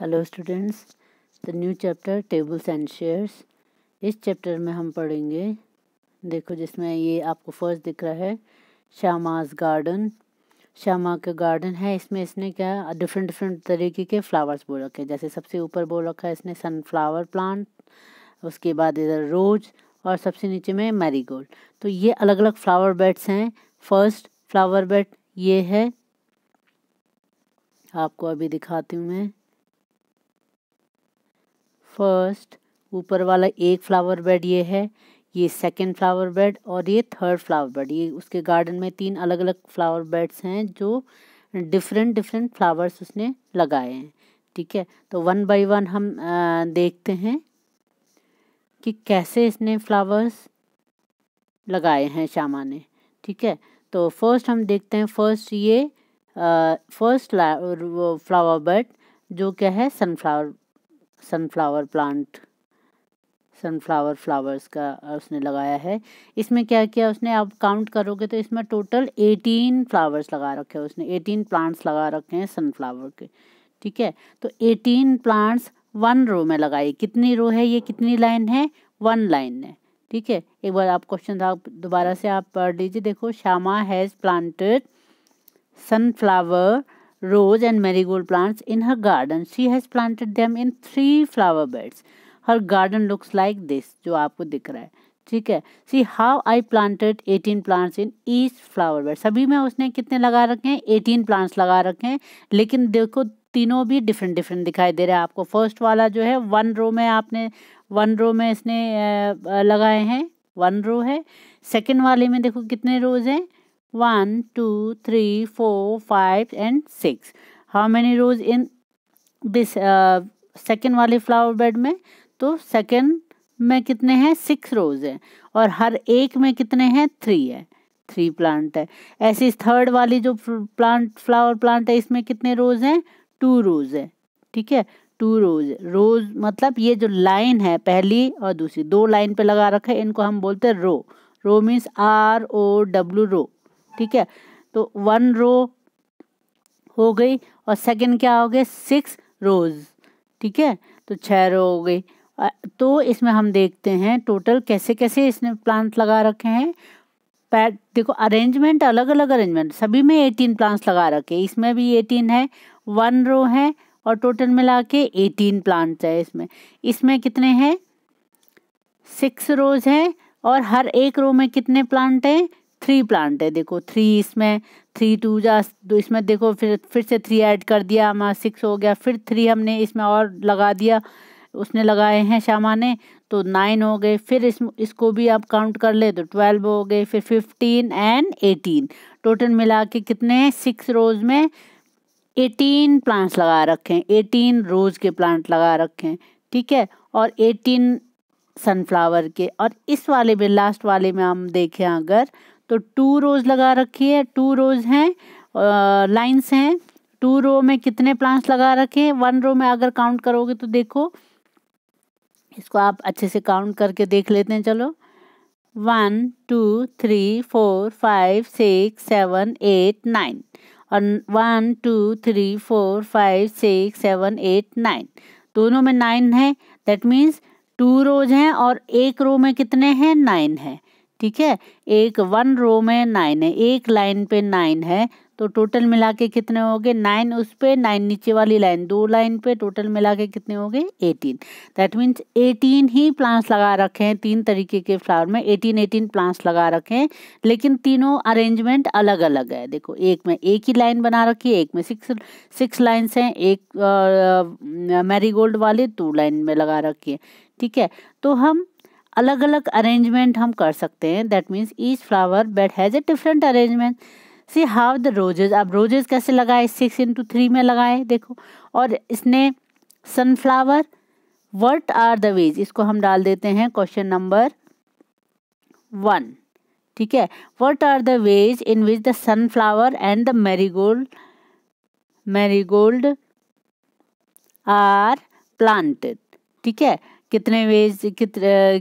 Hello students the new chapter tables and shares इस chapter में हम पढ़ेंगे देखो जिसमें ये आपको फर्स्ट दिख रहा है श्यामाज गार्डन श्यामा का गार्डन है इसमें इसने क्या डिफरेंट डिफरेंट तरीके के फ्लावर्स बोल रखे हैं जैसे सबसे ऊपर बोल रखा है इसने सनफ्लावर प्लांट उसके बाद इधर रोज और सबसे नीचे में मैरीगोल्ड तो ये अलग अलग फ्लावर बेड्स हैं फर्स्ट फ्लावर बेड ये है आपको अभी दिखाती हूँ मैं फर्स्ट ऊपर वाला एक फ्लावर बेड ये है ये सेकंड फ्लावर बेड और ये थर्ड फ्लावर बेड ये उसके गार्डन में तीन अलग अलग फ्लावर बेड्स हैं जो डिफरेंट डिफरेंट फ्लावर्स उसने लगाए हैं ठीक है तो वन बाय वन हम आ, देखते हैं कि कैसे इसने फ्लावर्स लगाए हैं श्यामा ने ठीक है तो फर्स्ट हम देखते हैं फर्स्ट ये फर्स्ट फ्लावर बेड जो क्या है sunflower sunflower plant sunflower flowers का उसने लगाया है इसमें क्या किया उसने आप काउंट करोगे तो इसमें टोटल एटीन फ्लावर्स लगा रखे हैं उसने एटीन प्लांट्स लगा रखे हैं सनफ्लावर के ठीक है तो एटीन प्लांट्स वन रो में लगाए कितनी रो है ये कितनी लाइन है वन लाइन है ठीक है एक बार आप क्वेश्चन था दोबारा से आप पढ़ लीजिए देखो Shyama has planted sunflower rose and marigold plants in her garden. She has planted them in three flower beds. Her garden looks like this, जो आपको दिख रहा है ठीक है see how I planted eighteen plants in each flower bed सभी में उसने कितने लगा रखे हैं एटीन प्लांट्स लगा रखे हैं लेकिन देखो तीनों भी डिफरेंट डिफरेंट दिखाई दे रहे हैं आपको फर्स्ट वाला जो है वन रो में आपने वन रो में इसने लगाए हैं वन रो है सेकेंड वाले में देखो कितने रोज हैं one two three four five and six how many rose in this second वाले फ्लावर बेड में तो सेकेंड में कितने हैं सिक्स रोज हैं और हर एक में कितने हैं थ्री है थ्री प्लांट है ऐसे इस थर्ड वाली जो प्लांट फ्लावर प्लांट है इसमें कितने रोज हैं टू रोज है ठीक है टू रोज रोज मतलब ये जो लाइन है पहली और दूसरी दो लाइन पे लगा रखा है इनको हम बोलते हैं row row means R O W row ठीक है तो वन रो हो गई और सेकंड क्या हो गए सिक्स रोज ठीक है तो छः रो हो गई तो इसमें हम देखते हैं टोटल कैसे कैसे इसने प्लांट लगा रखे हैं पैट देखो अरेंजमेंट अलग अलग अरेंजमेंट सभी में एटीन प्लांट्स लगा रखे इसमें भी एटीन है वन रो है और टोटल मिला के एटीन प्लांट्स है इसमें इसमें कितने हैं सिक्स रोज हैं और हर एक रो में कितने प्लांट हैं थ्री प्लांट है देखो थ्री इसमें थ्री टू जा तो इसमें देखो फिर फिर से थ्री ऐड कर दिया हमारा सिक्स हो गया फिर थ्री हमने इसमें और लगा दिया उसने लगाए हैं श्यामा ने तो नाइन हो गए फिर इस इसको भी आप काउंट कर ले तो ट्वेल्व हो गए फिर फिफ्टीन एंड एटीन टोटल मिला के कितने हैं सिक्स रोज़ में एटीन प्लांट्स लगा रखे हैं एटीन रोज़ के प्लांट लगा रखे हैं ठीक है और एटीन सनफ्लावर के और इस वाले में लास्ट वाले में हम देखें अगर तो टू रोज लगा रखी है टू रोज हैं लाइंस हैं टू रो में कितने प्लांट्स लगा रखे हैं वन रो में अगर काउंट करोगे तो देखो इसको आप अच्छे से काउंट करके देख लेते हैं चलो one two three four five six seven eight nine और one two three four five six seven eight nine दोनों में नाइन है दैट मीन्स टू रोज हैं और एक रो में कितने हैं नाइन है ठीक है एक वन रो में नाइन है एक लाइन पे नाइन है तो टोटल मिला के कितने हो गए नाइन उस पर नाइन नीचे वाली लाइन दो लाइन पे टोटल मिला के कितने हो गए एटीन दैट मीन्स एटीन ही प्लांट्स लगा रखे हैं तीन तरीके के फ्लावर में एटीन एटीन प्लांट्स लगा रखे हैं लेकिन तीनों अरेंजमेंट अलग अलग है देखो एक में एक ही लाइन बना रखी है एक में सिक्स सिक्स लाइन्स हैं एक मैरीगोल्ड वाले दो लाइन में लगा रखी है ठीक है तो हम अलग अलग अरेंजमेंट हम कर सकते हैं that means each flower bed has a different arrangement see how the roses आप रोजेज कैसे लगाए सिक्स इंटू थ्री में लगाए देखो और इसने sunflower what are the ways इसको हम डाल देते हैं क्वेश्चन नंबर वन ठीक है what are the ways in which the sunflower and the marigold marigold are planted ठीक है कितने वेज कितने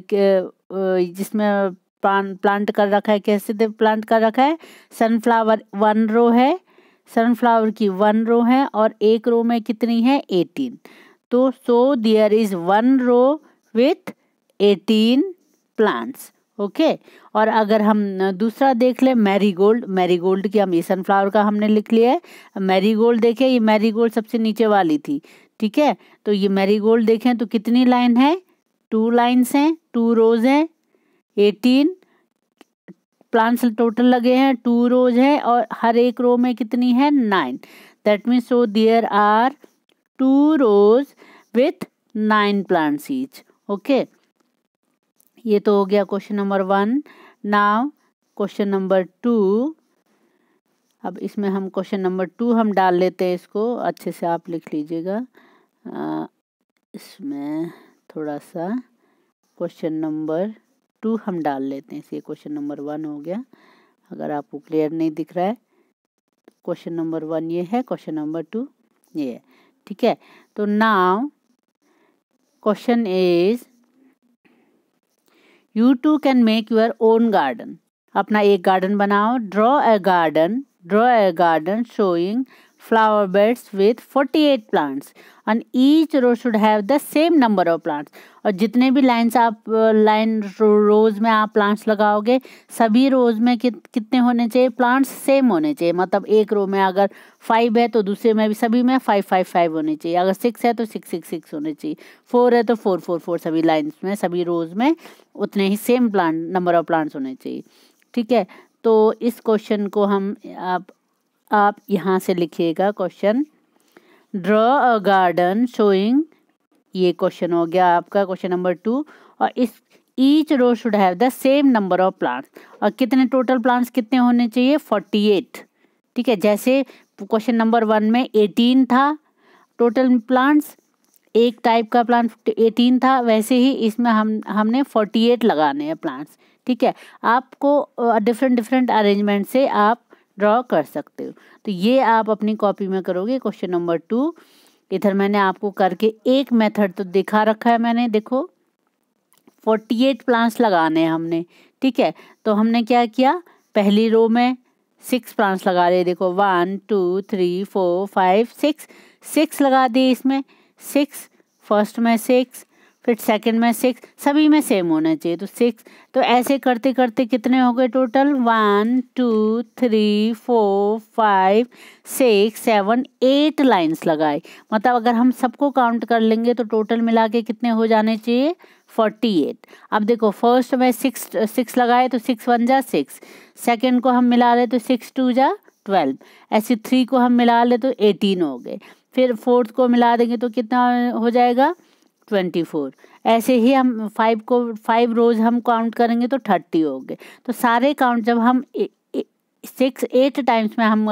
जिसमें प्लांट प्लांट कर रखा है कैसे दे प्लांट कर रखा है सनफ्लावर वन रो है सनफ्लावर की वन रो है और एक रो में कितनी है एटीन तो so there is one row with eighteen plants okay okay. और अगर हम दूसरा देख ले मैरीगोल्ड मैरीगोल्ड की हम ये सनफ्लावर का हमने लिख लिया है मैरीगोल्ड देखे ये मैरीगोल्ड सबसे नीचे वाली थी ठीक है तो ये मेरी गोल्ड देखें तो कितनी लाइन है टू लाइन्स हैं टू रोज हैं एटीन प्लांट्स टोटल लगे हैं टू रोज है और हर एक रो में कितनी है nine that means so there are two rows with nine plants each okay ये तो हो गया question number one now question number two अब इसमें हम क्वेश्चन नंबर टू हम डाल लेते हैं इसको अच्छे से आप लिख लीजिएगा आ, इसमें थोड़ा सा क्वेश्चन नंबर टू हम डाल लेते हैं इसलिए क्वेश्चन नंबर वन हो गया अगर आपको क्लियर नहीं दिख रहा है क्वेश्चन नंबर वन ये है क्वेश्चन नंबर टू ये है ठीक है तो now question is you too can make your own garden अपना एक गार्डन बनाओ draw a garden draw a garden showing flower beds with forty eight plants and each row should have the same number of plants और जितने भी lines आप line रोज में आप plants लगाओगे सभी रोज में कि, कितने होने चाहिए प्लांट्स सेम होने चाहिए मतलब एक रो में अगर फाइव है तो दूसरे में भी सभी में फाइव फाइव फाइव होने चाहिए अगर सिक्स है तो सिक्स सिक्स सिक्स होने चाहिए फोर है तो फोर फोर फोर सभी लाइन्स में सभी रोज में उतने ही same plant number of plants होने चाहिए ठीक है तो इस क्वेश्चन को हम आप आप यहाँ से लिखिएगा question draw a garden showing ये क्वेश्चन हो गया आपका क्वेश्चन नंबर टू और इस each row should have the same number of plants और कितने टोटल प्लांट्स कितने होने चाहिए फोर्टी एट ठीक है जैसे क्वेश्चन नंबर वन में एटीन था टोटल प्लांट्स एक टाइप का प्लांट एटीन था वैसे ही इसमें हम हमने फोर्टी एट लगाने हैं प्लांट्स ठीक है आपको डिफरेंट डिफरेंट अरेंजमेंट से आप ड्रॉ कर सकते हो तो ये आप अपनी कॉपी में करोगे क्वेश्चन नंबर टू इधर मैंने आपको करके एक मेथड तो दिखा रखा है मैंने देखो फोर्टी एट प्लांट्स लगाने हैं हमने ठीक है तो हमने क्या किया पहली रो में सिक्स प्लांट्स लगा रहे देखो one two three four five six six लगा दिए इसमें सिक्स फर्स्ट में सिक्स फिर सेकंड में सिक्स सभी में सेम होना चाहिए तो सिक्स तो ऐसे करते करते कितने हो गए total one two three four five six seven eight lines लगाए मतलब अगर हम सबको काउंट कर लेंगे तो टोटल मिला के कितने हो जाने चाहिए फोर्टी एट अब देखो फर्स्ट में सिक्स सिक्स लगाए तो सिक्स वन जा सिक्स सेकेंड को हम मिला ले तो सिक्स टू जा ट्वेल्व ऐसे थ्री को हम मिला ले तो एटीन हो गए फिर फोर्थ को मिला देंगे तो कितना हो जाएगा ट्वेंटी फोर ऐसे ही हम फाइव को फाइव रोज हम काउंट करेंगे तो थर्टी हो गए तो सारे काउंट जब हम सिक्स एट टाइम्स में हम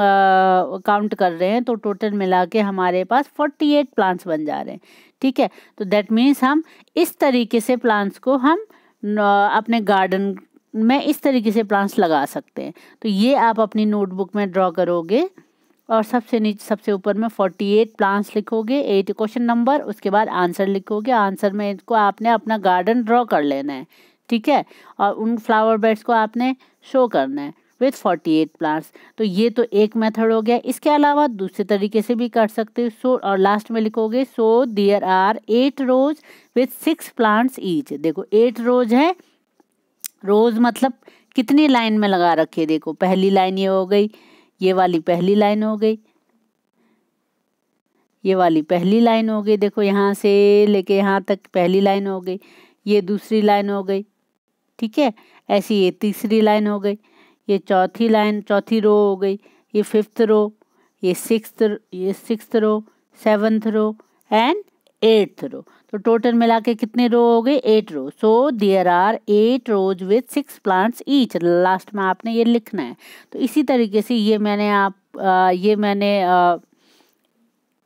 काउंट कर रहे हैं तो टोटल मिला के हमारे पास फोर्टी एट प्लांट्स बन जा रहे हैं ठीक है तो दैट मीन्स हम इस तरीके से प्लांट्स को हम अपने गार्डन में इस तरीके से प्लांट्स लगा सकते हैं तो ये आप अपनी नोटबुक में ड्रॉ करोगे और सबसे नीचे सबसे ऊपर में फोर्टी एट प्लांट्स लिखोगे एट क्वेश्चन नंबर उसके बाद आंसर लिखोगे आंसर में इनको आपने अपना गार्डन ड्रॉ कर लेना है ठीक है और उन फ्लावर बेड्स को आपने शो करना है विथ फोर्टी एट प्लांट्स तो ये तो एक मेथड हो गया इसके अलावा दूसरे तरीके से भी कर सकते हो सो और लास्ट में लिखोगे so there are eight rows with six plants each देखो एट रोज है रोज मतलब कितनी लाइन में लगा रखी है देखो पहली लाइन ये हो गई ये वाली पहली लाइन हो गई ये वाली पहली लाइन हो गई देखो यहाँ से लेके यहाँ तक पहली लाइन हो गई ये दूसरी लाइन हो गई ठीक है ऐसी ये तीसरी लाइन हो गई ये चौथी लाइन चौथी रो हो गई ये फिफ्थ रो ये सिक्स ये six row seventh row and eighth row तो टोटल मिला के कितने रो हो गए eight row so there are eight rows with six plants each last में आपने ये लिखना है तो इसी तरीके से ये मैंने आप आ, ये मैंने आ,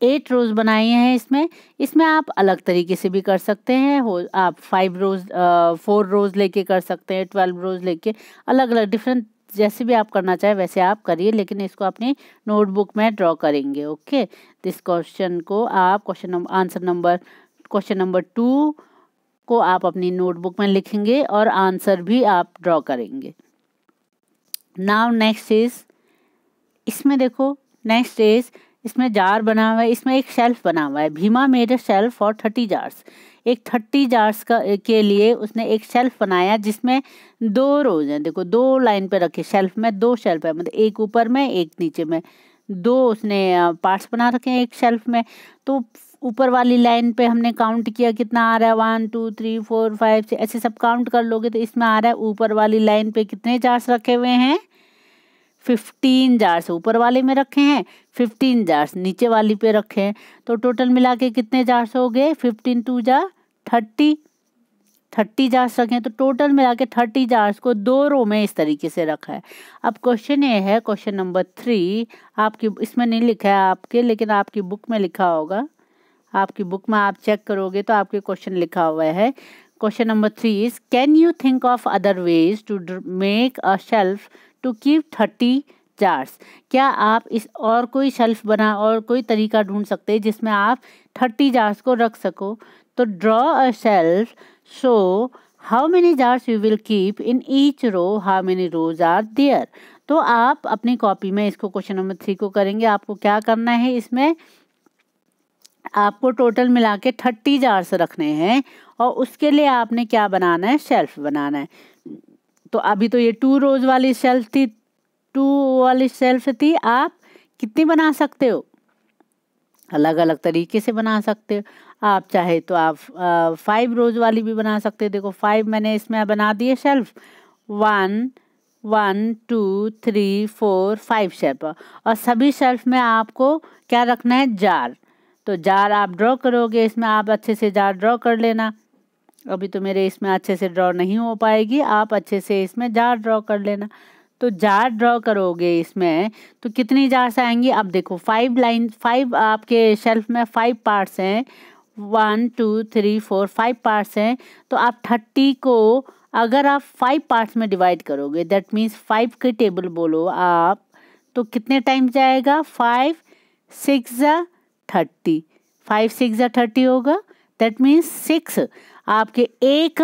एट रोज़ बनाए हैं इसमें इसमें आप अलग तरीके से भी कर सकते हैं हो आप फाइव रोज़ फोर रोज़ लेके कर सकते हैं ट्वेल्व रोज़ लेके अलग अलग डिफरेंट जैसे भी आप करना चाहें वैसे आप करिए लेकिन इसको अपनी नोटबुक में ड्रॉ करेंगे ओके दिस क्वेश्चन को आप question number answer number question number two को आप अपनी नोटबुक में लिखेंगे और आंसर भी आप ड्रॉ करेंगे नाउ नेक्स्ट इज इसमें देखो नेक्स्ट इज इसमें जार बना हुआ है इसमें एक शेल्फ बना हुआ है Bhima made a shelf for thirty jars एक थर्टी जार्स का के लिए उसने एक शेल्फ बनाया जिसमें दो रोज हैं देखो दो लाइन पे रखे शेल्फ में दो शेल्फ है मतलब एक ऊपर में एक नीचे में दो उसने पार्ट्स बना रखे हैं एक शेल्फ में तो ऊपर वाली लाइन पे हमने काउंट किया कितना आ रहा है one two three four five six ऐसे सब काउंट कर लोगे तो इसमें आ रहा है ऊपर वाली लाइन पे कितने जार्स रखे हुए हैं फिफ्टीन जार्स ऊपर वाले में रखे हैं फिफ्टीन जार्स नीचे वाली पे रखे हैं तो टोटल मिला के कितने जार्स हो गए फिफ्टीन टू जा थर्टी थर्टी जार्स रखे हैं तो टोटल मिला के थर्टी जार्स को दो रो में इस तरीके से रखा है अब क्वेश्चन ये है क्वेश्चन नंबर थ्री आपकी इसमें नहीं लिखा है आपके लेकिन आपकी बुक में लिखा होगा आपकी बुक में आप चेक करोगे तो आपके क्वेश्चन लिखा हुआ है question number three is can you think of other ways to make a shelf to keep thirty jars क्या आप इस और कोई शेल्फ बना और कोई तरीका ढूंढ सकते हैं जिसमें आप थर्टी जार्स को रख सको तो draw a shelf show how many jars you will keep in each row how many rows are there तो आप अपनी कॉपी में इसको क्वेश्चन नंबर थ्री को करेंगे आपको क्या करना है इसमें आपको टोटल मिला के थर्टी जार्स रखने हैं और उसके लिए आपने क्या बनाना है शेल्फ बनाना है तो अभी तो ये टू रोज वाली शेल्फ थी टू वाली शेल्फ थी आप कितनी बना सकते हो अलग अलग तरीके से बना सकते हो आप चाहे तो आप फाइव रोज वाली भी बना सकते हो देखो फाइव मैंने इसमें बना दिए shelf one one two three four five shelf और सभी शेल्फ में आपको क्या रखना है जार तो जार आप ड्रॉ करोगे इसमें आप अच्छे से जार ड्रॉ कर लेना अभी तो मेरे इसमें अच्छे से ड्रॉ नहीं हो पाएगी आप अच्छे से इसमें जार ड्रॉ कर लेना तो जार ड्रॉ करोगे इसमें तो कितनी जार्स आएंगी अब देखो फाइव लाइन फाइव आपके शेल्फ में फाइव पार्ट्स हैं one two three four five parts हैं तो आप थर्टी को अगर आप फाइव पार्ट्स में डिवाइड करोगे दैट मीन्स फाइव के टेबल बोलो आप तो कितने टाइम जाएगा five six thirty five six या थर्टी होगा दैट मीन्स सिक्स आपके एक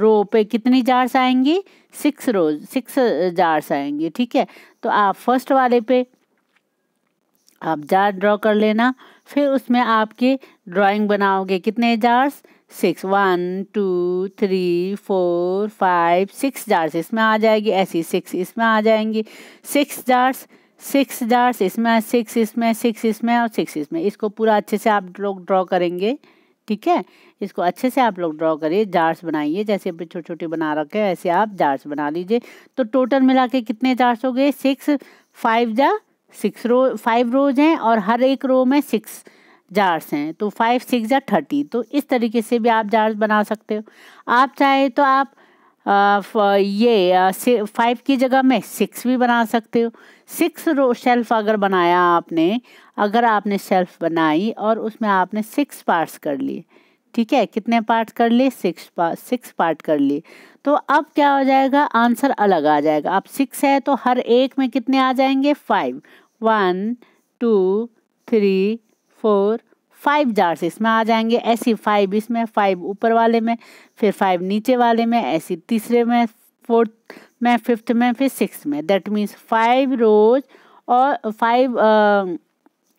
रो पे कितनी जार्स आएंगी सिक्स रोज सिक्स जार्स आएंगे ठीक है तो आप फर्स्ट वाले पे आप जार ड्रॉ कर लेना फिर उसमें आपके ड्राइंग बनाओगे कितने jars six one two three four five six jars इसमें आ जाएगी ऐसी सिक्स इसमें आ जाएंगी सिक्स जार्स सिक्स डार्स इसमें सिक्स इसमें सिक्स इसमें और सिक्स इसमें इसको पूरा अच्छे से आप लोग ड्रॉ करेंगे ठीक है इसको अच्छे से आप लोग ड्रॉ करिए जार्स बनाइए जैसे छोटे छोटे बना रखे हैं ऐसे आप जार्स बना लीजिए तो टोटल मिला के कितने जार्स हो गए सिक्स फाइव जा सिक्स रो फाइव रोज हैं और हर एक रो में सिक्स जार्स हैं तो फाइव सिक्स या थर्टी तो इस तरीके से भी आप जार्स बना सकते हो आप चाहे तो आप ये फाइव की जगह में सिक्स भी बना सकते हो सिक्स रो शेल्फ अगर बनाया आपने अगर आपने शेल्फ बनाई और उसमें आपने सिक्स पार्ट्स कर लिए ठीक है कितने पार्ट कर लिए सिक्स पार्ट सिक्स पार्ट कर लिए तो अब क्या हो जाएगा आंसर अलग आ जाएगा अब सिक्स है तो हर एक में कितने आ जाएंगे five one two three four five jars इसमें आ जाएंगे ऐसी फाइव इसमें फाइव ऊपर वाले में फिर फाइव नीचे वाले में ऐसी तीसरे में फोर्थ में फिफ्थ में फिर सिक्स में दैट मीन्स फाइव रोज और फाइव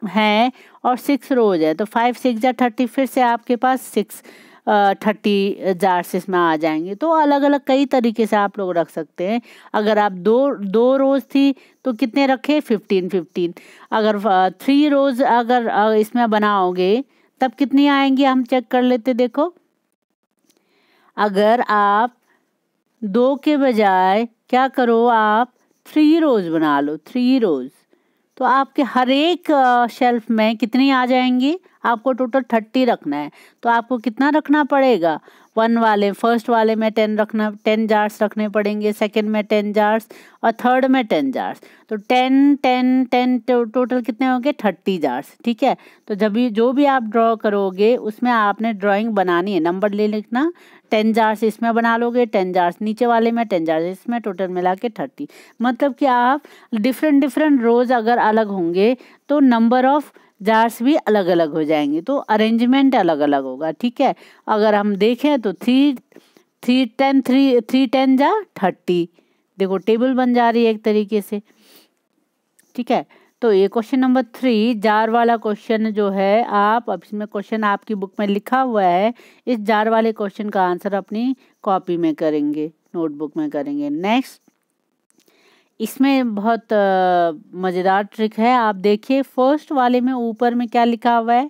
हैं और सिक्स रोज है तो फाइव सिक्स या थर्टी फिर से आपके पास सिक्स थर्टी जार्स इसमें आ जाएंगे तो अलग अलग कई तरीके से आप लोग रख सकते हैं अगर आप दो दो रोज़ थी तो कितने रखे फिफ्टीन फिफ्टीन अगर थ्री रोज़ अगर इसमें बनाओगे तब कितनी आएंगी हम चेक कर लेते देखो अगर आप दो के बजाय क्या करो आप थ्री रोज़ बना लो थ्री रोज़ तो आपके हर एक शेल्फ में कितनी आ जाएंगी आपको टोटल थर्टी रखना है तो आपको कितना रखना पड़ेगा वन वाले फर्स्ट वाले में टेन रखना टेन जार्स रखने पड़ेंगे सेकंड में टेन जार्स और थर्ड में टेन जार्स तो टेन टेन टेन टोटल कितने होंगे थर्टी जार्स ठीक है तो जब भी जो भी आप ड्रॉ करोगे उसमें आपने ड्राइंग बनानी है नंबर ले लिखना टेन जार्स इसमें बना लोगे टेन जार्स नीचे वाले में टेन जार्स इसमें टोटल मिला के थर्टी मतलब कि आप डिफरेंट डिफरेंट रोज अगर अलग होंगे तो नंबर ऑफ जार्स भी अलग अलग हो जाएंगे तो अरेंजमेंट अलग अलग होगा ठीक है अगर हम देखें तो three three ten three three ten जा थर्टी देखो टेबल बन जा रही है एक तरीके से ठीक है तो ये क्वेश्चन नंबर थ्री जार वाला क्वेश्चन जो है आप अब इसमें क्वेश्चन आपकी बुक में लिखा हुआ है इस जार वाले क्वेश्चन का आंसर अपनी कॉपी में करेंगे नोटबुक में करेंगे नेक्स्ट इसमें बहुत मज़ेदार ट्रिक है आप देखिए फर्स्ट वाले में ऊपर में क्या लिखा हुआ है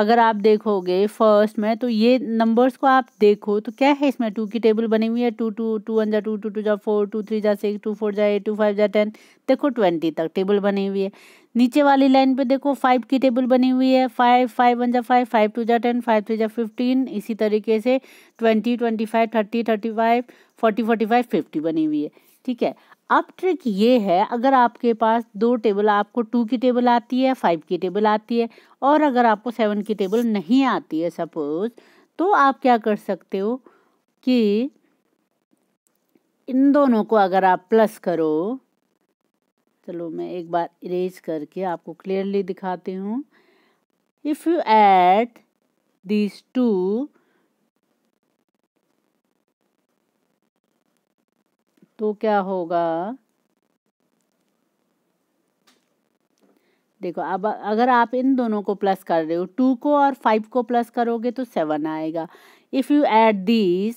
अगर आप देखोगे फर्स्ट में तो ये नंबर्स को आप देखो तो क्या है इसमें टू की टेबल बनी हुई है टू टू टू वन जा टू टू टू जा फोर टू थ्री जा सिक्स टू फोर जा एट टू फाइव जा टेन देखो ट्वेंटी तक टेबल बनी हुई है नीचे वाली लाइन पे देखो फाइव की टेबल बनी हुई है फाइव फाइव वन जा फाइव फाइव टू जा टेन फाइव थ्री जा फिफ्टीन इसी तरीके से twenty twenty five thirty thirty five forty forty five fifty बनी हुई है ठीक है अब ट्रिक ये है अगर आपके पास दो टेबल आपको टू की टेबल आती है फाइव की टेबल आती है और अगर आपको सेवन की टेबल नहीं आती है सपोज तो आप क्या कर सकते हो कि इन दोनों को अगर आप प्लस करो चलो मैं एक बार इरेज करके आपको क्लियरली दिखाती हूँ if you add this two तो क्या होगा देखो अब अगर आप इन दोनों को प्लस कर रहे हो टू को और फाइव को प्लस करोगे तो सेवन आएगा if you add these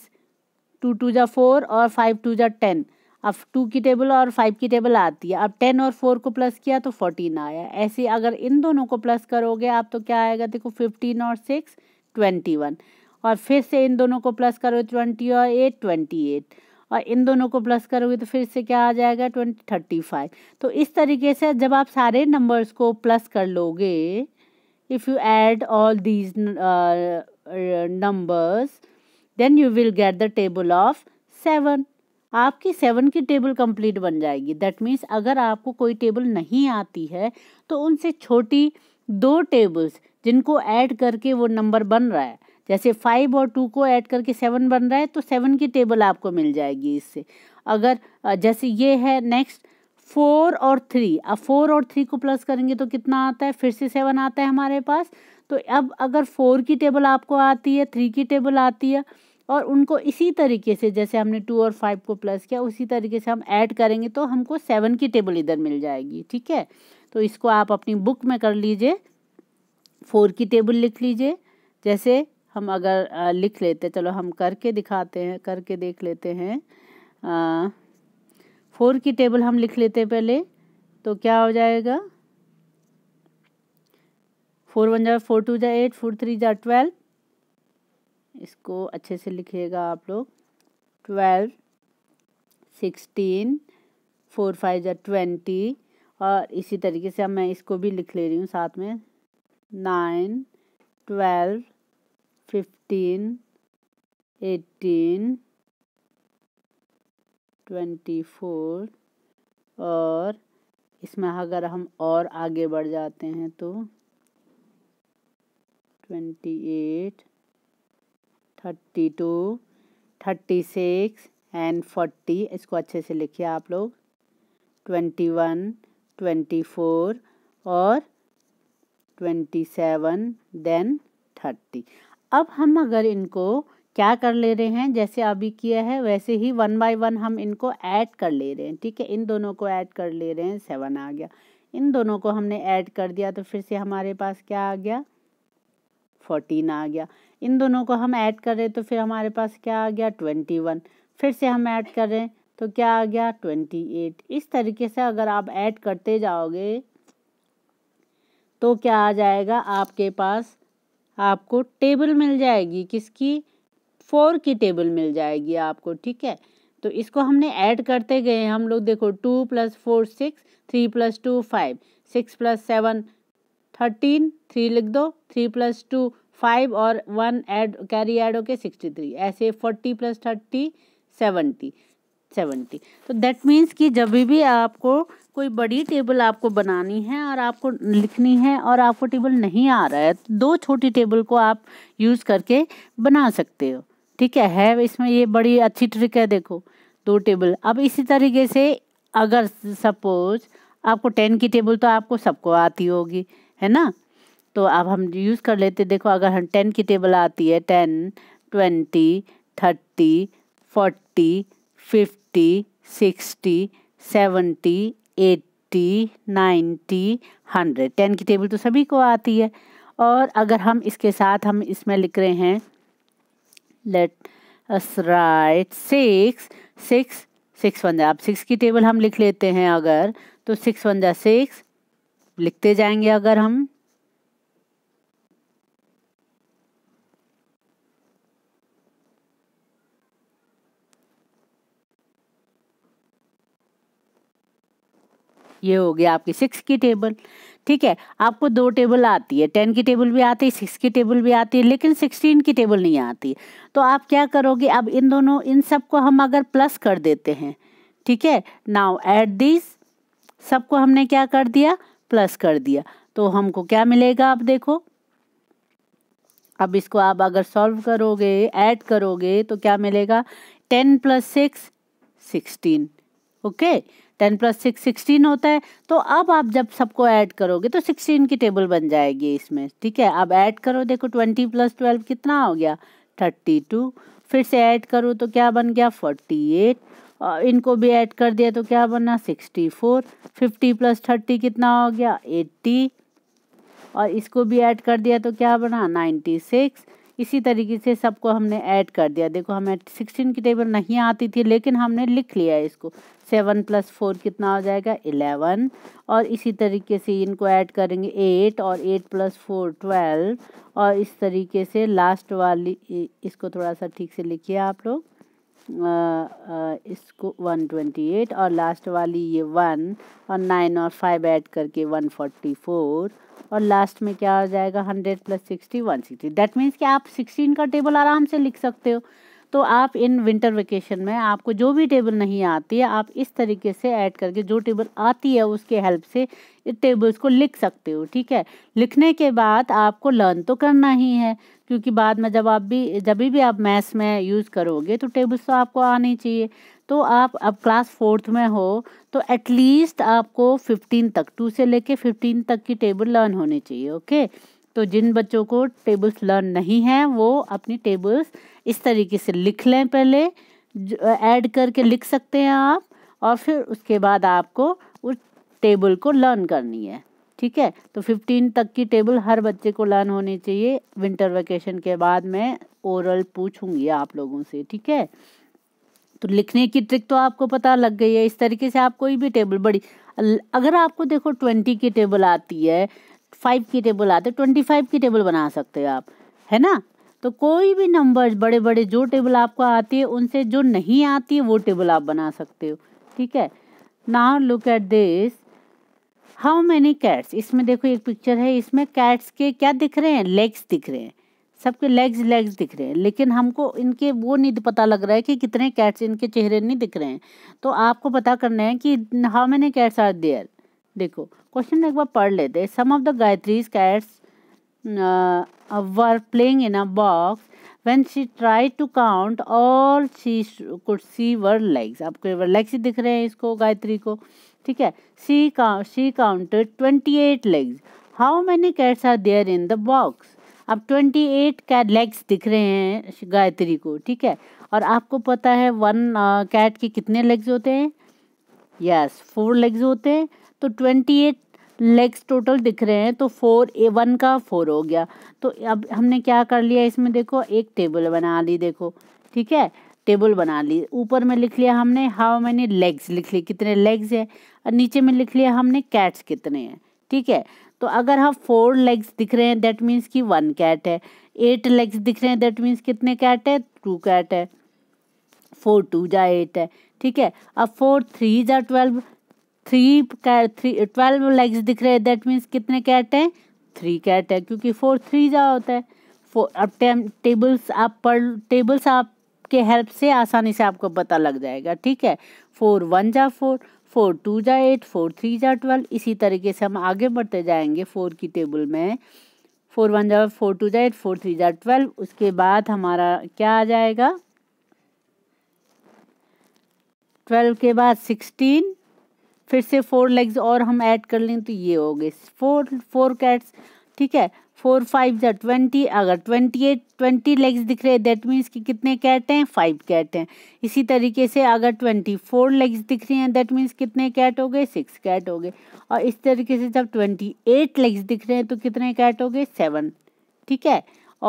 two two जा फोर और फाइव टू जा टेन अब टू की टेबल और फाइव की टेबल आती है अब टेन और फोर को प्लस किया तो फोर्टीन आया ऐसे अगर इन दोनों को प्लस करोगे आप तो क्या आएगा देखो फिफ्टीन और सिक्स ट्वेंटी वन और फिर से इन दोनों को प्लस करो ट्वेंटी और एट ट्वेंटी एट और इन दोनों को प्लस करोगे तो फिर से क्या आ जाएगा ट्वेंटी थर्टी फाइव तो इस तरीके से जब आप सारे नंबर्स को प्लस कर लोगे if you add all these numbers then you will get the table of seven आपकी सेवन की टेबल कंप्लीट बन जाएगी दैट मीन्स अगर आपको कोई टेबल नहीं आती है तो उनसे छोटी दो टेबल्स जिनको ऐड करके वो नंबर बन रहा है जैसे फाइव और टू को ऐड करके सेवन बन रहा है तो सेवन की टेबल आपको मिल जाएगी इससे अगर जैसे ये है नेक्स्ट फोर और थ्री अब फोर और थ्री को प्लस करेंगे तो कितना आता है फिर से सेवन आता है हमारे पास तो अब अगर फोर की टेबल आपको आती है थ्री की टेबल आती है और उनको इसी तरीके से जैसे हमने टू और फाइव को प्लस किया उसी तरीके से हम ऐड करेंगे तो हमको सेवन की टेबल इधर मिल जाएगी ठीक है तो इसको आप अपनी बुक में कर लीजिए फोर की टेबल लिख लीजिए जैसे हम अगर लिख लेते चलो हम करके दिखाते हैं करके देख लेते हैं फोर की टेबल हम लिख लेते हैं पहले तो क्या हो जाएगा फोर वन जाए फोर टू जाए एट फोर थ्री जा ट्वेल्व इसको अच्छे से लिखिएगा आप लोग ट्वेल्व सिक्सटीन फोर फाइव जा ट्वेंटी और इसी तरीके से अब मैं इसको भी लिख ले रही हूँ साथ में nine twelve fifteen eighteen twenty four और इसमें अगर हम और आगे बढ़ जाते हैं तो twenty eight thirty two thirty six and forty इसको अच्छे से लिखिए आप लोग ट्वेंटी वन ट्वेंटी फोर और ट्वेंटी सेवन देन थर्टी अब हम अगर इनको क्या कर ले रहे हैं जैसे अभी किया है वैसे ही वन बाय वन हम इनको ऐड कर ले रहे हैं ठीक है इन दोनों को ऐड कर ले रहे हैं सेवन आ गया इन दोनों को हमने ऐड कर दिया तो फिर से हमारे पास क्या आ गया फोर्टीन आ गया इन दोनों को हम ऐड कर रहे हैं तो फिर हमारे पास क्या आ गया ट्वेंटी वन फिर से हम ऐड कर रहे हैं तो क्या आ गया ट्वेंटी एट इस तरीके से अगर आप ऐड करते जाओगे तो क्या आ जाएगा आपके पास आपको टेबल मिल जाएगी किसकी फोर की टेबल मिल जाएगी आपको ठीक है तो इसको हमने ऐड करते गए हम लोग देखो two plus four six three plus two five six plus seven thirteen three लिख दो थ्री प्लस टू फाइव और वन ऐड कैरी ऐड होके सिक्सटी थ्री ऐसे forty plus thirty seventy seventy तो दैट मीन्स कि जब भी आपको कोई बड़ी टेबल आपको बनानी है और आपको लिखनी है और आपको टेबल नहीं आ रहा है तो दो छोटी टेबल को आप यूज़ करके बना सकते हो ठीक है है इसमें ये बड़ी अच्छी ट्रिक है देखो दो टेबल अब इसी तरीके से अगर सपोज आपको टेन की टेबल तो आपको सबको आती होगी है ना तो अब हम यूज़ कर लेते देखो अगर हम टेन की टेबल आती है ten twenty thirty forty fifty sixty seventy eighty ninety hundred ten की टेबल तो सभी को आती है और अगर हम इसके साथ हम इसमें लिख रहे हैं let us write six six six one जा अब सिक्स की टेबल हम लिख लेते हैं अगर तो सिक्स वन जा सिक्स लिखते जाएंगे अगर हम ये हो गया आपकी सिक्स की टेबल ठीक है आपको दो टेबल आती है टेन की टेबल भी आती है सिक्स की टेबल भी आती है लेकिन सिक्सटीन की टेबल नहीं आती तो आप क्या करोगे अब इन दोनों इन सब को हम अगर प्लस कर देते हैं ठीक है नाउ एट दिस सबको हमने क्या कर दिया प्लस कर दिया तो हमको क्या मिलेगा आप देखो अब इसको आप अगर सॉल्व करोगे ऐड करोगे तो क्या मिलेगा ten plus six sixteen okay ten plus six sixteen होता है तो अब आप जब सबको ऐड करोगे तो सिक्सटीन की टेबल बन जाएगी इसमें ठीक है अब ऐड करो देखो ट्वेंटी प्लस ट्वेल्व कितना हो गया थर्टी टू फिर से ऐड करो तो क्या बन गया फोर्टी एट इनको भी ऐड कर दिया तो क्या बना sixty four fifty plus thirty कितना हो गया एट्टी और इसको भी ऐड कर दिया तो क्या बना नाइन्टी सिक्स इसी तरीके से सबको हमने ऐड कर दिया देखो हमें सिक्सटीन की टेबल नहीं आती थी लेकिन हमने लिख लिया इसको सेवन प्लस फोर कितना हो जाएगा इलेवन और इसी तरीके से इनको ऐड करेंगे एट और एट प्लस फोर ट्वेल्व और इस तरीके से लास्ट वाली इसको थोड़ा सा ठीक से लिखिए आप लोग इसको 128 और लास्ट वाली ये वन और नाइन और फाइव ऐड करके 144 और लास्ट में क्या हो जाएगा 100 plus sixty one sixty that means कि आप 16 का टेबल आराम से लिख सकते हो तो आप इन विंटर वेकेशन में आपको जो भी टेबल नहीं आती है आप इस तरीके से ऐड करके जो टेबल आती है उसके हेल्प से टेबल्स को लिख सकते हो ठीक है लिखने के बाद आपको लर्न तो करना ही है क्योंकि बाद में जब आप भी जब भी आप मैथ्स में यूज़ करोगे तो टेबल्स तो आपको आनी चाहिए तो आप अब क्लास फोर्थ में हो तो एटलीस्ट आपको फिफ्टीन तक टू से लेके फिफ्टीन तक की टेबल लर्न होनी चाहिए ओके तो जिन बच्चों को टेबल्स लर्न नहीं हैं वो अपनी टेबल्स इस तरीके से लिख लें पहले ऐड करके लिख सकते हैं आप और फिर उसके बाद आपको उस टेबल को लर्न करनी है ठीक है तो फिफ्टीन तक की टेबल हर बच्चे को लर्न होनी चाहिए विंटर वैकेशन के बाद मैं ओरल पूछूंगी आप लोगों से ठीक है तो लिखने की ट्रिक तो आपको पता लग गई है इस तरीके से आप कोई भी टेबल बड़ी अगर आपको देखो ट्वेंटी की टेबल आती है फाइव की टेबल आती है ट्वेंटी फाइव की टेबल बना सकते हो आप है ना तो कोई भी नंबर बड़े बड़े जो टेबल आपको आती है उनसे जो नहीं आती है वो टेबल आप बना सकते हो ठीक है now look at this how many cats इसमें देखो एक पिक्चर है इसमें कैट्स के क्या दिख रहे हैं लेग्स दिख रहे हैं सबके लेग्स लेग्स दिख रहे हैं लेकिन हमको इनके वो नहीं पता लग रहा है कि कितने कैट्स इनके चेहरे नहीं दिख रहे हैं तो आपको पता करना है कि how many cats are there देखो क्वेश्चन एक बार पढ़ लेते हैं some of the Gayatri's cats were playing in a box when she try to count all she could see were were legs आपको लेग्स ही दिख रहे हैं इसको गायत्री को ठीक है सी का she counted twenty eight legs how many cats are there in the box अब ट्वेंटी एट कैट लेग्स दिख रहे हैं गायत्री को ठीक है और आपको पता है वन कैट uh, के कितने लेग्स होते हैं यस फोर लेग्स होते हैं तो ट्वेंटी एट लेग्स टोटल दिख रहे हैं तो फोर ए वन का फोर हो गया तो अब हमने क्या कर लिया इसमें देखो एक टेबल बना ली देखो ठीक है टेबल बना ली ऊपर में लिख लिया हमने हाउ मैनी लेग्स लिख ली कितने लेग्स है और नीचे में लिख लिया हमने कैट्स कितने हैं ठीक है तो अगर हम फोर लेग्स दिख रहे हैं दैट मीन्स कि वन कैट है एट लेग्स दिख रहे हैं दैट मीन्स कितने कैट है टू कैट है फोर टू जा एट है ठीक है अब फोर थ्री जा twelve three cat three twelve legs दिख रहे हैं दैट मीन्स कितने कैट हैं थ्री कैट है क्योंकि फोर थ्री जा होता है फोर अब टेबल्स आप पढ़ टेबल्स आपके हेल्प से आसानी से आपको पता लग जाएगा ठीक है फोर वन जा फोर फोर टू ज़ा एट फोर थ्री ज़ा ट्वेल्व इसी तरीके से हम आगे बढ़ते जाएंगे फोर की टेबल में फोर वन ज़ा फोर टू ज़ा एट फोर थ्री ज़ा ट्वेल्व उसके बाद हमारा क्या आ जाएगा ट्वेल्व के बाद सिक्सटीन फिर से फोर लेग्स और हम ऐड कर लें तो ये हो गए फोर फोर कैट्स ठीक है फोर फाइव या ट्वेंटी अगर ट्वेंटी एट ट्वेंटी लेग्स दिख रहे दैट मीन्स कि कितने कैट हैं फाइव कैट हैं इसी तरीके से अगर ट्वेंटी फोर लेग्स दिख रही हैं दैट मीन्स कितने कैट हो गए सिक्स कैट हो गए और इस तरीके से जब ट्वेंटी एट लेग्स दिख रहे हैं तो कितने कैट हो गए सेवन ठीक है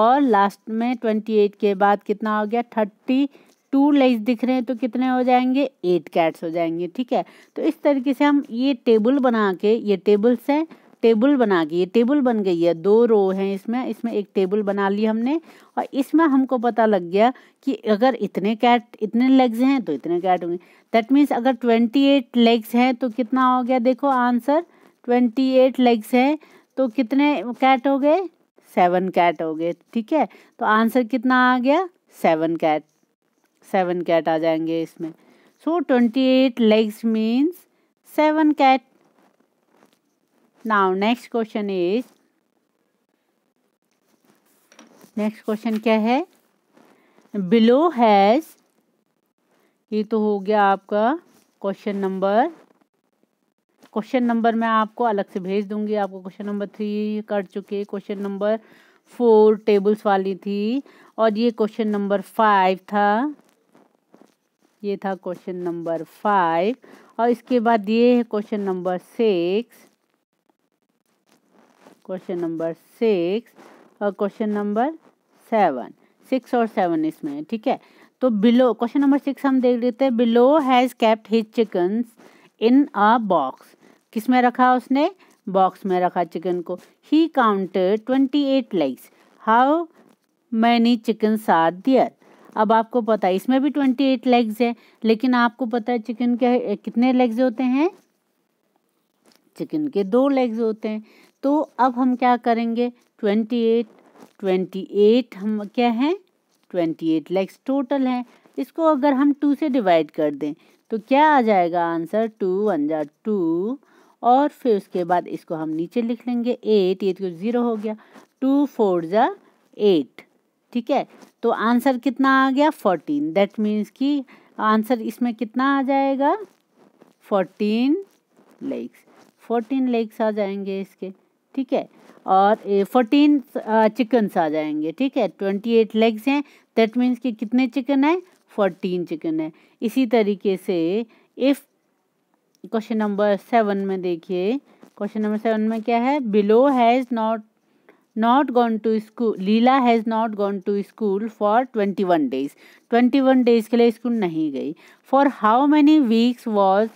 और लास्ट में ट्वेंटी एट के बाद कितना हो गया थर्टी टू लेग्स दिख रहे हैं तो कितने हो जाएंगे एट कैट्स हो जाएंगे ठीक है तो इस तरीके से हम ये टेबल बना के ये टेबल्स हैं टेबल बना गई है टेबल बन गई है दो रो हैं इसमें इसमें एक टेबल बना ली हमने और इसमें हमको पता लग गया कि अगर इतने कैट इतने लेग्स हैं तो इतने कैट होंगे दैट मीन्स अगर ट्वेंटी एट लेग्स हैं तो कितना हो गया देखो आंसर ट्वेंटी एट लेग्स हैं तो कितने कैट हो गए सेवन कैट हो गए ठीक है तो आंसर कितना आ गया सेवन कैट सेवन कैट आ जाएंगे इसमें so twenty eight legs means seven cat now next question is next question क्या है बिलो हैज ये तो हो गया आपका क्वेश्चन नंबर क्वेश्चन नंबर मैं आपको अलग से भेज दूंगी आपको क्वेश्चन नंबर थ्री कर चुके क्वेश्चन नंबर फोर टेबल्स वाली थी और ये क्वेश्चन नंबर फाइव था ये था क्वेश्चन नंबर फाइव और इसके बाद ये है question number six question number six और क्वेश्चन नंबर सेवन सिक्स और सेवन इसमें है ठीक है तो बिलो क्वेश्चन नंबर सिक्स हम देख लेते हैं below has kept his chickens in a box किस में रखा उसने बॉक्स में रखा चिकन को ही counted twenty eight legs how many chicken are there अब आपको पता है इसमें भी ट्वेंटी एट लेग्स है लेकिन आपको पता है चिकन के कितने लेग्स होते हैं चिकन के दो लेग्स होते हैं तो अब हम क्या करेंगे ट्वेंटी एट ट्वेंटी एट हम क्या हैं ट्वेंटी एट लैक्स टोटल हैं इसको अगर हम टू से डिवाइड कर दें तो क्या आ जाएगा आंसर टू वन जा टू और फिर उसके बाद इसको हम नीचे लिख लेंगे एट एट को ज़ीरो हो गया टू फोर जा एट ठीक है तो आंसर कितना आ गया फोर्टीन दैट मीन्स कि आंसर इसमें कितना आ जाएगा फोर्टीन लेग्स फोर्टीन लेग्स आ जाएंगे इसके ठीक है और फोर्टीन चिकन्स uh, आ जाएंगे ठीक है ट्वेंटी एट लेग्स हैं दैट मीन्स कि कितने चिकन है फोर्टीन चिकन है इसी तरीके से इफ़ क्वेश्चन नंबर सेवन में देखिए क्वेश्चन नंबर सेवन में क्या है below has not not gone to school Leela has not gone to school for twenty one days twenty one days के लिए स्कूल नहीं गई for how many weeks was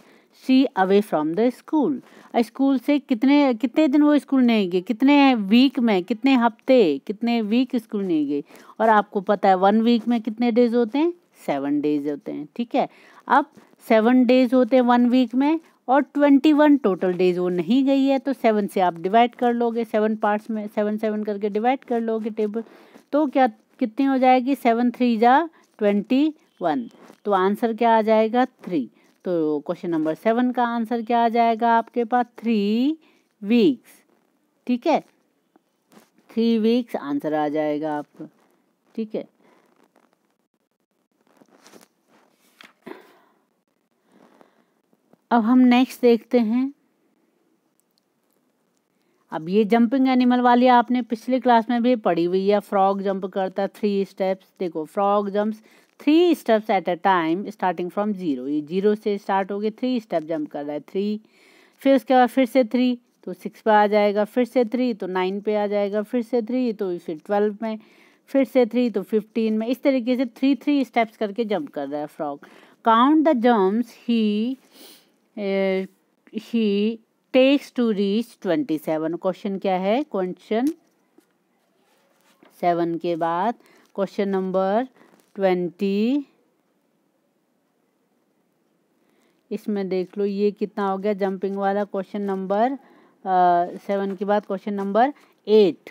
she away from the school school से कितने कितने दिन वो school नहीं गए कितने वीक में कितने हफ्ते कितने वीक स्कूल नहीं गए और आपको पता है वन वीक में कितने डेज होते हैं सेवन डेज होते हैं ठीक है अब सेवन डेज होते हैं वन वीक में और ट्वेंटी वन टोटल डेज वो नहीं गई है तो सेवन से आप डिवाइड कर लोगे सेवन पार्ट्स में सेवन सेवन करके डिवाइड कर लोगे टेबल तो क्या कितनी हो जाएगी सेवन थ्री जा ट्वेंटी वन तो आंसर क्या आ जाएगा थ्री तो क्वेश्चन नंबर सेवन का आंसर क्या आ जाएगा आपके पास थ्री वीक्स ठीक है थ्री वीक्स आंसर आ जाएगा आपको ठीक है अब हम नेक्स्ट देखते हैं अब ये जंपिंग एनिमल वाली आपने पिछले क्लास में भी पढ़ी हुई है फ्रॉग जंप करता थ्री स्टेप्स देखो frog jumps three steps at a time starting from zero ये जीरो से स्टार्ट हो गए थ्री स्टेप जंप कर रहा है थ्री फिर उसके बाद फिर से थ्री तो सिक्स पे आ जाएगा फिर से थ्री तो नाइन पे आ जाएगा फिर से थ्री तो फिर ट्वेल्व में फिर से थ्री तो फिफ्टीन में इस तरीके से थ्री थ्री स्टेप्स करके जंप कर रहा है frog count the jumps he he takes to reach twenty seven question क्या है क्वेश्चन सेवन के बाद क्वेश्चन नंबर ट्वेंटी इसमें देख लो ये कितना हो गया जंपिंग वाला क्वेश्चन नंबर सेवन के बाद क्वेश्चन नंबर एट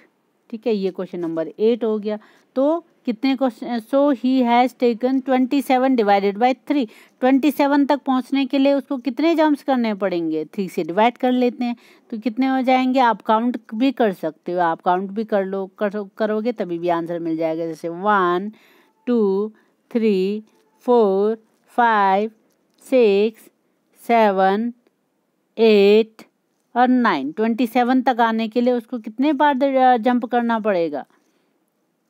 ठीक है ये क्वेश्चन नंबर एट हो गया तो कितने question so he has taken twenty seven divided by three twenty seven तक पहुंचने के लिए उसको कितने जम्प्स करने पड़ेंगे थ्री से डिवाइड कर लेते हैं तो कितने हो जाएंगे आप काउंट भी कर सकते हो आप काउंट भी कर लो कर, करोगे तभी भी आंसर मिल जाएगा जैसे one two three four five six seven eight और नाइन ट्वेंटी सेवन तक आने के लिए उसको कितने बार जंप करना पड़ेगा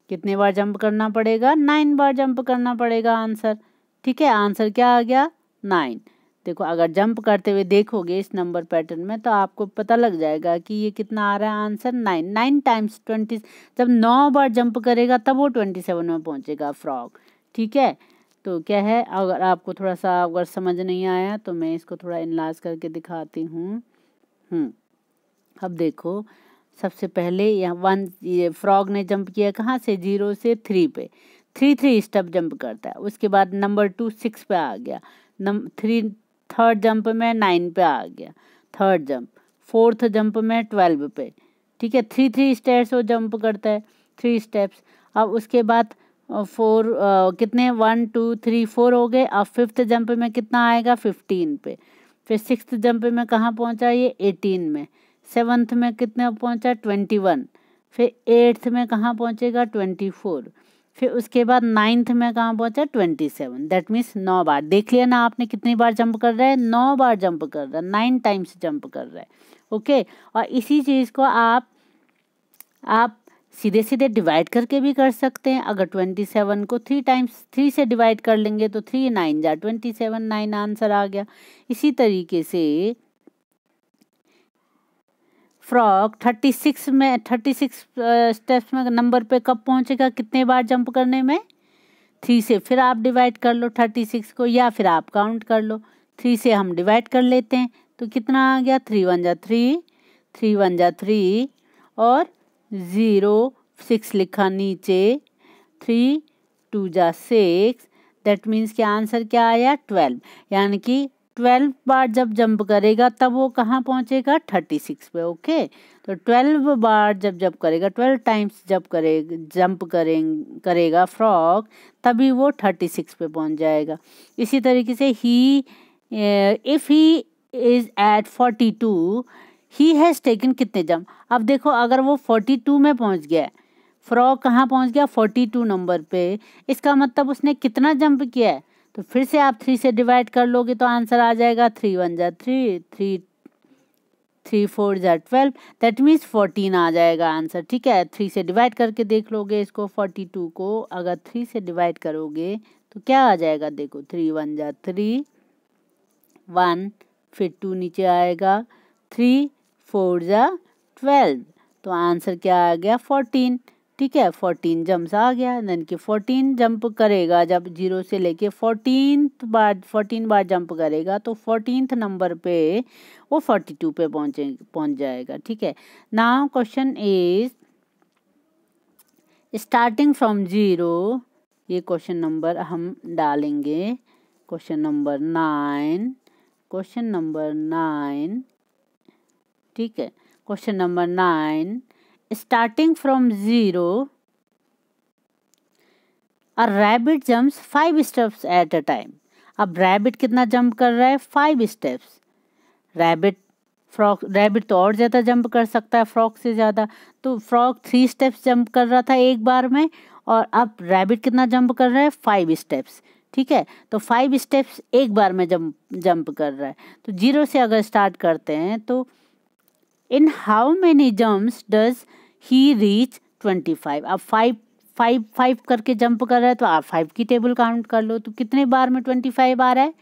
कितने बार जंप करना पड़ेगा नाइन बार जंप करना पड़ेगा आंसर ठीक है आंसर क्या आ गया नाइन देखो अगर जंप करते हुए देखोगे इस नंबर पैटर्न में तो आपको पता लग जाएगा कि ये कितना आ रहा है answer nine nine times twenty जब नौ बार जंप करेगा तब वो ट्वेंटी सेवन में पहुँचेगा फ्रॉग ठीक है तो क्या है अगर आपको थोड़ा सा अगर समझ नहीं आया तो मैं इसको थोड़ा इनलाज करके दिखाती हूँ हम्म, अब देखो सबसे पहले यहाँ वन ये फ्रॉग ने जंप किया कहाँ से जीरो से थ्री पे थ्री थ्री स्टेप जंप करता है उसके बाद नंबर टू सिक्स पे आ गया नंबर थ्री थर्ड जंप में नाइन पे आ गया थर्ड जंप फोर्थ जंप में ट्वेल्व पे ठीक है थ्री थ्री स्टेप्स वो जंप करता है थ्री स्टेप्स अब उसके बाद फोर uh, कितने वन टू थ्री फोर हो गए अब फिफ्थ जंप में कितना आएगा फिफ्टीन पे फिर सिक्स्थ जंप में कहाँ पहुँचा ये एटीन में सेवन्थ में कितने पहुँचा ट्वेंटी वन फिर एट्थ में कहाँ पहुँचेगा ट्वेंटी फोर फिर उसके बाद नाइन्थ में कहाँ पहुँचा ट्वेंटी सेवन दैट मीन्स नौ बार देख लिया ना आपने कितनी बार जंप कर रहा है नौ बार जंप कर रहा है नाइन टाइम्स जंप कर रहा है ओके और इसी चीज़ को आप आप सीधे सीधे डिवाइड करके भी कर सकते हैं अगर ट्वेंटी सेवन को थ्री टाइम्स थ्री से डिवाइड कर लेंगे तो थ्री नाइन जा ट्वेंटी सेवन नाइन आंसर आ गया इसी तरीके से फ्रॉक थर्टी सिक्स में थर्टी सिक्स स्टेप्स में नंबर पे कब पहुंचेगा कितने बार जंप करने में थ्री से फिर आप डिवाइड कर लो थर्टी सिक्स को या फिर आप काउंट कर लो थ्री से हम डिवाइड कर लेते हैं तो कितना आ गया थ्री वन जा थ्री थ्री वन जा थ्री और ज़ीरो सिक्स लिखा नीचे थ्री टू जा सिक्स दैट मीन्स कि आंसर क्या आया ट्वेल्व यानी कि ट्वेल्व बार जब जंप करेगा तब वो कहाँ पहुँचेगा थर्टी सिक्स पे ओके तो ट्वेल्व बार जब जंप करेगा ट्वेल्व टाइम्स जब करे जंप करें करेगा फ्रॉक तभी वो थर्टी सिक्स पे पहुँच जाएगा इसी तरीके से ही if he is at forty two he has taken कितने जंप अब देखो अगर वो फोर्टी टू में पहुँच गया फ्रॉक कहाँ पहुँच गया फोर्टी टू नंबर पे इसका मतलब उसने कितना जंप किया है तो फिर से आप थ्री से डिवाइड कर लोगे तो आंसर आ जाएगा थ्री वन जै थ्री थ्री थ्री फोर जै ट्वेल्व दैट मीन्स फोर्टीन आ जाएगा आंसर ठीक है थ्री से डिवाइड करके देख लोगे इसको फोर्टी टू को अगर थ्री से डिवाइड करोगे तो क्या आ जाएगा देखो थ्री वन जै थ्री वन फिर टू नीचे आएगा थ्री फोर जै ट्वेल्व तो आंसर क्या आ गया फोर्टीन ठीक है फोर्टीन जम्प्स आ गया यानी की फोर्टीन जंप करेगा जब जीरो से लेके फोर्टीन बार फोर्टीन बार जंप करेगा तो फोर्टीनथ नंबर पे वो फोर्टी टू पे पहुँचे पहुँच जाएगा ठीक है now question is starting from zero ये क्वेश्चन नंबर हम डालेंगे question number nine question number nine ठीक है question number nine starting from zero a rabbit jumps five steps at a time अब rabbit कितना jump कर रहा है five steps rabbit frog rabbit तो और ज़्यादा jump कर सकता है frog से ज़्यादा तो frog three steps jump कर रहा था एक बार में और अब rabbit कितना jump कर रहा है फाइव स्टेप्स ठीक है तो फाइव स्टेप्स एक बार में जंप जंप कर रहा है तो जीरो से अगर स्टार्ट करते हैं तो in how many jumps does he reach twenty five अब फाइव फाइव फाइव करके जंप कर रहा है तो आप फाइव की टेबल काउंट कर लो तो कितने बार में ट्वेंटी फाइव आ रहा है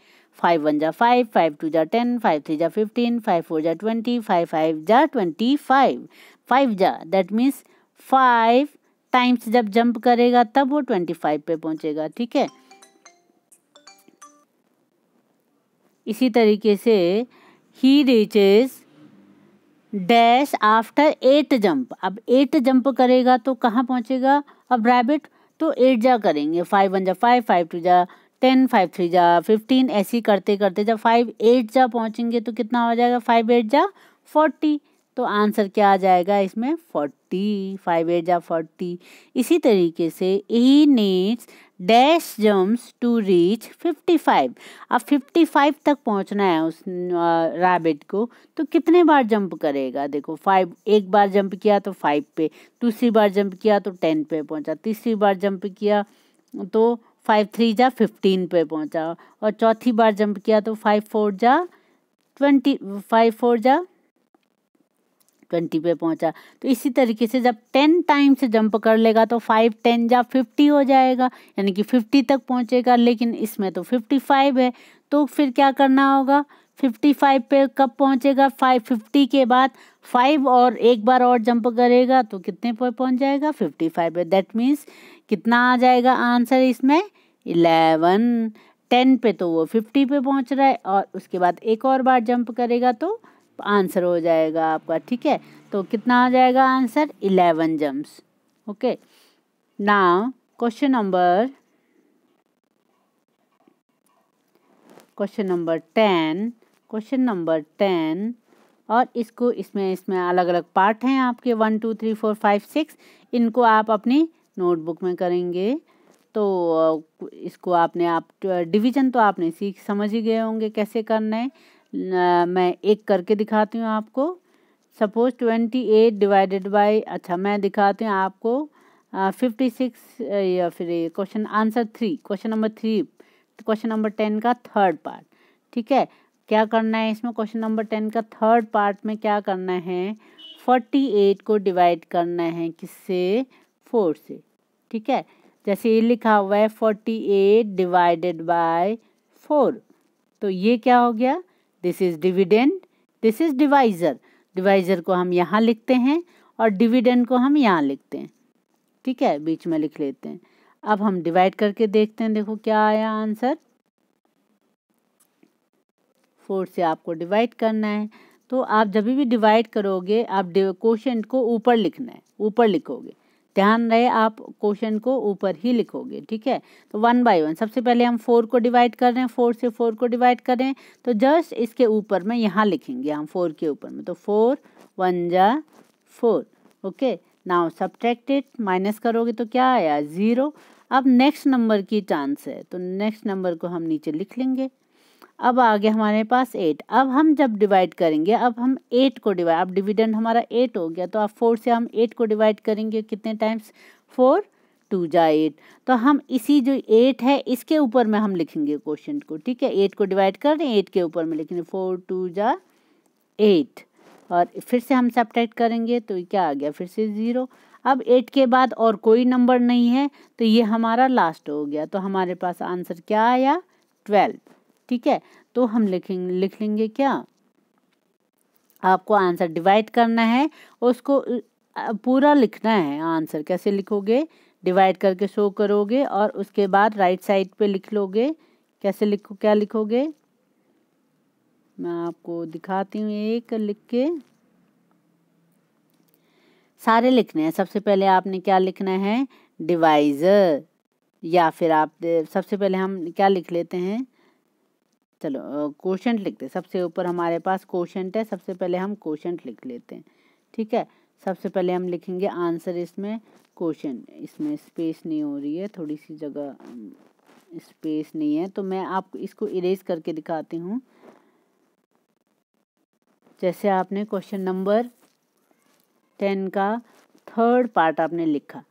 फाइव वन जा फाइव फाइव टू जा टेन फाइव थ्री जा फिफ्टीन फाइव फोर जा ट्वेंटी फाइव फाइव जा ट्वेंटी फाइव फाइव जा दैट मीन्स फाइव टाइम्स जब जंप करेगा तब वो ट्वेंटी फाइव पे पहुंचेगा ठीक है इसी तरीके से he reaches dash after eight jump अब एट जंप करेगा तो कहाँ पहुँचेगा अब रैबिट तो एट जा करेंगे फाइव वन जा फाइव फाइव टू जा टेन फाइव थ्री जा फिफ्टीन ऐसी करते करते जब फाइव एट जा पहुँचेंगे तो कितना हो जाएगा फाइव एट जा फोर्टी तो आंसर क्या आ जाएगा इसमें फोर्टी फाइव एट जा फोर्टी इसी तरीके से he needs dash jumps to reach fifty five अब फिफ्टी फाइव तक पहुंचना है उस रैबिट को तो कितने बार जंप करेगा देखो फाइव एक बार जंप किया तो फाइव पे दूसरी बार जंप किया तो टेन पे पहुंचा तीसरी बार जंप किया तो फाइव थ्री जा फिफ्टीन पे पहुंचा और चौथी बार जंप किया तो फाइव फोर जा ट्वेंटी फाइव फोर जा ट्वेंटी पे पहुंचा तो इसी तरीके से जब टेन टाइम से जंप कर लेगा तो फाइव टेन या फिफ्टी हो जाएगा यानी कि फिफ्टी तक पहुंचेगा लेकिन इसमें तो फिफ्टी फाइव है तो फिर क्या करना होगा फिफ्टी फाइव पे कब पहुंचेगा फाइव फिफ्टी के बाद फाइव और एक बार और जंप करेगा तो कितने पर पहुंच जाएगा फिफ्टी फाइव पे दैट मीन्स कितना आ जाएगा आंसर इसमें इलेवन टेन पे तो वो फिफ्टी पे पहुंच रहा है और उसके बाद एक और बार जंप करेगा तो आंसर हो जाएगा आपका ठीक है तो कितना आ जाएगा answer eleven jumps okay now question number question number ten question number ten और इसको इसमें इसमें अलग अलग पार्ट हैं आपके one two three four five six इनको आप अपनी नोटबुक में करेंगे तो इसको आपने आप डिवीजन तो आपने सीख समझ ही गए होंगे कैसे करना है मैं एक करके दिखाती हूँ आपको suppose twenty eight divided by अच्छा मैं दिखाती हूँ आपको फिफ्टी सिक्स या फिर question answer three question number three question number ten का थर्ड पार्ट ठीक है क्या करना है इसमें क्वेश्चन नंबर टेन का थर्ड पार्ट में क्या करना है फोर्टी एट को डिवाइड करना है किससे फोर से ठीक है जैसे ये लिखा हुआ है forty eight divided by four तो ये क्या हो गया this is dividend this is divisor divisor को हम यहाँ लिखते हैं और डिविडेंड को हम यहाँ लिखते हैं ठीक है बीच में लिख लेते हैं अब हम डिवाइड करके देखते हैं देखो क्या आया आंसर फोर से आपको डिवाइड करना है तो आप जब भी डिवाइड करोगे आप क्वेश्चन को ऊपर लिखना है ऊपर लिखोगे ध्यान रहे आप क्वेश्चन को ऊपर ही लिखोगे ठीक है तो वन बाय वन सबसे पहले हम फोर को डिवाइड कर रहे हैं फोर से फोर को डिवाइड कर रहे हैं तो जस्ट इसके ऊपर में यहाँ लिखेंगे हम फोर के ऊपर में तो फोर वन जा four okay now subtracted minus करोगे तो क्या आया ज़ीरो अब नेक्स्ट नंबर की चांस है तो नेक्स्ट नंबर को हम नीचे लिख लेंगे अब आ गया हमारे पास एट अब हम जब डिवाइड करेंगे अब हम एट को डिवाइड अब डिविडेंड हमारा एट हो गया तो अब फोर से हम एट को डिवाइड करेंगे कितने टाइम्स फोर टू जा एट तो हम इसी जो एट है इसके ऊपर में हम लिखेंगे क्वेश्चन को ठीक है एट को डिवाइड कर रहे हैं एट के ऊपर में लिखेंगे फोर टू जा एट और फिर से हम सेपरेट करेंगे तो क्या आ गया फिर से ज़ीरो अब एट के बाद और कोई नंबर नहीं है तो ये हमारा लास्ट हो गया तो हमारे पास आंसर क्या आया ट्वेल्व ठीक है तो हम लिखेंगे लिख लेंगे क्या आपको आंसर डिवाइड करना है उसको पूरा लिखना है आंसर कैसे लिखोगे डिवाइड करके शो करोगे और उसके बाद राइट साइड पे लिख लोगे कैसे लिखो क्या लिखोगे मैं आपको दिखाती हूँ एक लिख के सारे लिखने हैं सबसे पहले आपने क्या लिखना है डिवाइजर या फिर आप सबसे पहले हम क्या लिख लेते हैं चलो क्वेश्चन लिखते हैं सबसे ऊपर हमारे पास क्वेश्चन है सबसे पहले हम क्वेश्चन लिख लेते हैं ठीक है सबसे पहले हम लिखेंगे आंसर इसमें क्वेश्चन इसमें स्पेस नहीं हो रही है थोड़ी सी जगह स्पेस नहीं है तो मैं आप इसको इरेज करके दिखाती हूँ जैसे आपने क्वेश्चन नंबर टेन का थर्ड पार्ट आपने लिखा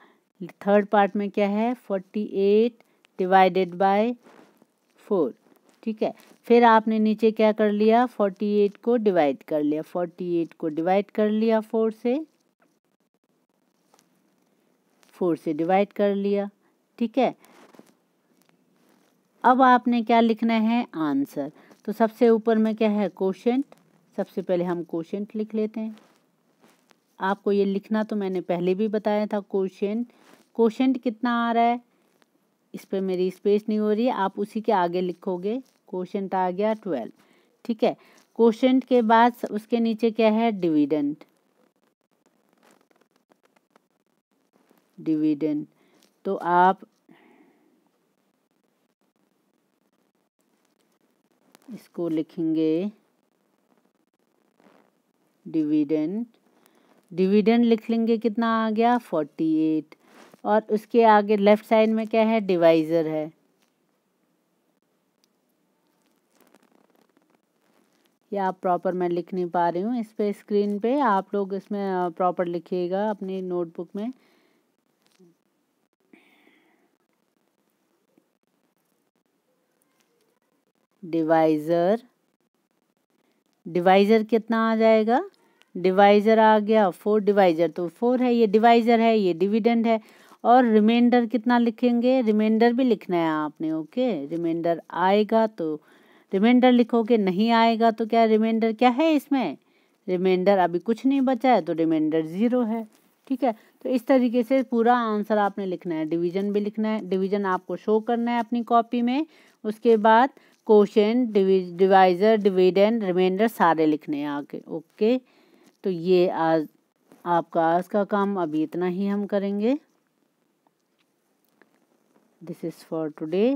थर्ड पार्ट में क्या है forty eight divided by four ठीक है फिर आपने नीचे क्या कर लिया फोर्टी एट को डिवाइड कर लिया फोर्टी एट को डिवाइड कर लिया फोर से फोर से डिवाइड कर लिया ठीक है अब आपने क्या लिखना है आंसर तो सबसे ऊपर में क्या है क्वेश्चन सबसे पहले हम क्वेश्चन लिख लेते हैं आपको ये लिखना तो मैंने पहले भी बताया था क्वेश्चन क्वेश्चन कितना आ रहा है इस पर मेरी स्पेस नहीं हो रही आप उसी के आगे लिखोगे क्वेश्चन आ गया ट्वेल्व ठीक है क्वेश्चन के बाद उसके नीचे क्या है डिविडेंड डिविडेंड तो आप इसको लिखेंगे डिविडेंड डिविडेंड लिख लेंगे कितना आ गया फोर्टी एट और उसके आगे लेफ्ट साइड में क्या है डिवाइज़र है या आप प्रॉपर मैं लिख नहीं पा रही हूँ इस पर स्क्रीन पे आप लोग इसमें प्रॉपर लिखिएगा अपनी नोटबुक में डिवाइज़र डिवाइज़र कितना आ जाएगा डिवाइज़र आ गया फोर डिवाइज़र तो फोर है ये डिवाइज़र है ये डिविडेंड है और रिमाइंडर कितना लिखेंगे रिमाइंडर भी लिखना है आपने ओके रिमाइंडर आएगा तो रिमाइंडर लिखोगे नहीं आएगा तो क्या रिमाइंडर क्या है इसमें रिमाइंडर अभी कुछ नहीं बचा है तो रिमाइंडर ज़ीरो है ठीक है तो इस तरीके से पूरा आंसर आपने लिखना है डिवीजन भी लिखना है डिवीजन आपको शो करना है अपनी कॉपी में उसके बाद क्वेश्चन डिवाइजर डिविडेंड रिमाइंडर सारे लिखने हैं आके ओके तो ये आज आपका आज का काम अभी इतना ही हम करेंगे दिस इज़ फॉर टुडे